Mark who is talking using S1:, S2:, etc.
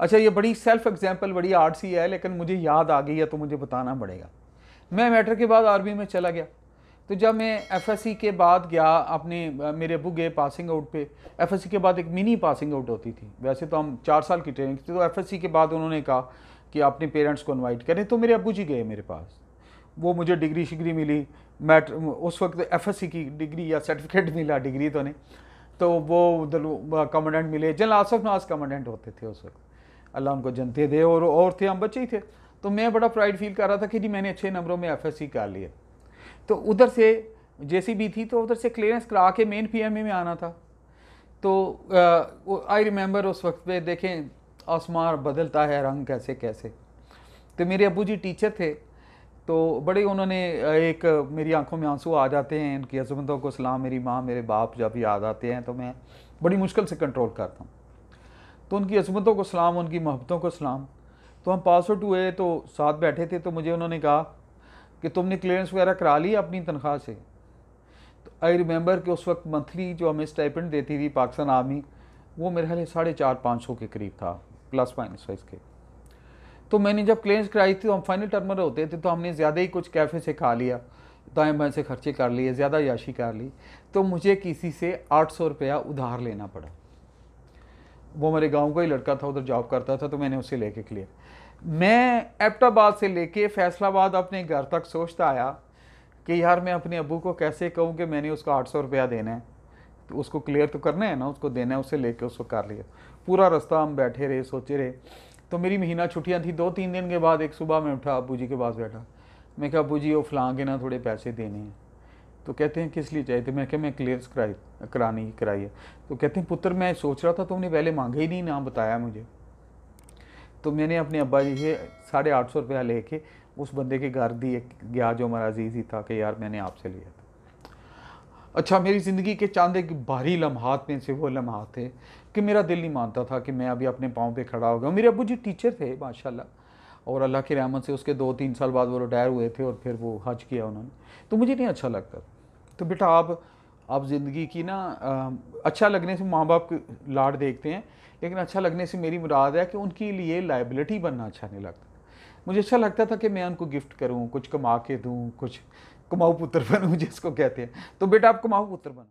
S1: अच्छा ये बड़ी सेल्फ एग्जाम्पल बड़ी आर्ट सी है लेकिन मुझे याद आ गई है तो मुझे बताना पड़ेगा मैं मैट्रिक के बाद आर्मी में चला गया तो जब मैं एफएससी के बाद गया अपने मेरे अबू गए पासिंग आउट पे एफएससी के बाद एक मिनी पासिंग आउट होती थी वैसे तो हम चार साल की ट्रेनिंग थी तो एफएससी के बाद उन्होंने कहा कि अपने पेरेंट्स को इनवाइट करें तो मेरे अबू जी गए मेरे पास वो मुझे डिग्री शिग्री मिली मैट उस वक्त एफ की डिग्री या सर्टिफिकेट मिला डिग्री तो नहीं तो वो कमांडेंट मिले जनरल आसफ नाज कमांडेंट होते थे उस वक्त अल्लाह उनको जनते दे और और थे हम बच्चे ही थे तो मैं बड़ा प्राइड फील कर रहा था कि जी मैंने अच्छे नंबरों में एफ एस सी कर लिया तो उधर से जैसी भी थी तो उधर से क्लियरेंस करा के मेन पी एम ए में आना था तो आई रिमेंबर उस वक्त पे देखें आसमान बदलता है रंग कैसे कैसे तो मेरे अबू जी टीचर थे तो बड़े उन्होंने एक मेरी आंखों में आंसू आ जाते हैं उनकी अजमतों को सलाम मेरी माँ मेरे बाप जब याद आते हैं तो मैं बड़ी मुश्किल से कंट्रोल करता हूँ तो उनकी अजमतों को सलाम उनकी मोहब्बतों को सलाम तो हम पास आउट हुए तो साथ बैठे थे तो मुझे उन्होंने कहा कि तुमने क्लियरेंस वगैरह करा ली अपनी तनख्वाह से तो आई रिमेंबर कि उस वक्त मंथली जो हमें स्टाइपेंट देती थी पाकिस्तान आर्मी वो मेरे ख्याल साढ़े चार पाँच सौ के करीब था प्लस माइनस वाइज के तो मैंने जब क्लेंस कराई थी तो हम फाइनल टर्मर होते थे तो हमने ज़्यादा ही कुछ कैफ़े से खा लिया दाएँ बाएँ से खर्चे कर लिए ज़्यादा याशी कर ली तो मुझे किसी से आठ सौ रुपया उधार लेना पड़ा वो हमारे गांव का ही लड़का था उधर जॉब करता था तो मैंने उससे लेके क्लियर मैं एपटाबाद से लेके फैसलाबाद अपने घर तक सोचता आया कि यार मैं अपने अबू को कैसे कहूँ कि मैंने उसको आठ सौ रुपया देना है तो उसको क्लियर तो करना है ना उसको देना है उससे लेके उसको कर लिया पूरा रास्ता हम बैठे रहे सोचे रहे तो मेरी महीना छुट्टियाँ थी दो तीन दिन के बाद एक सुबह मैं उठा अबू जी के पास बैठा मैं कहा अबू जी वो फलां के ना थोड़े पैसे देने हैं तो कहते हैं किस लिए चाहिए थे मैं क्या मैं क्लियरेंस कराई करानी कराई है तो कहते हैं पुत्र मैं सोच रहा था तुमने पहले मांगा ही नहीं ना बताया मुझे तो मैंने अपने अब्बा जी से साढ़े आठ सौ रुपया ले के उस बंदे के घर दिए गया जो हमारा अजीज ही था कि यार मैंने आपसे लिया था अच्छा मेरी ज़िंदगी के चांद एक भारी लम्हात में से वो लम्हात थे कि मेरा दिल नहीं मानता था कि मैं अभी अपने पाँव पर खड़ा हो गया मेरे अबू जी टीचर थे माशाला और अल्लाह की रहमत से उसके दो तीन साल बाद वो रिटायर हुए थे और फिर वो हज किया उन्होंने तो मुझे नहीं अच्छा लगता तो बेटा आप आप ज़िंदगी की ना अच्छा लगने से माँ बाप लाड देखते हैं लेकिन अच्छा लगने से मेरी मुराद है कि उनके लिए लाइबिलिटी बनना अच्छा नहीं लगता मुझे अच्छा लगता था कि मैं उनको गिफ्ट करूँ कुछ कमा के दूँ कुछ कमाऊ पुत्र बनूँ जिसको कहते हैं तो बेटा आप कमाऊ पुत्र बनो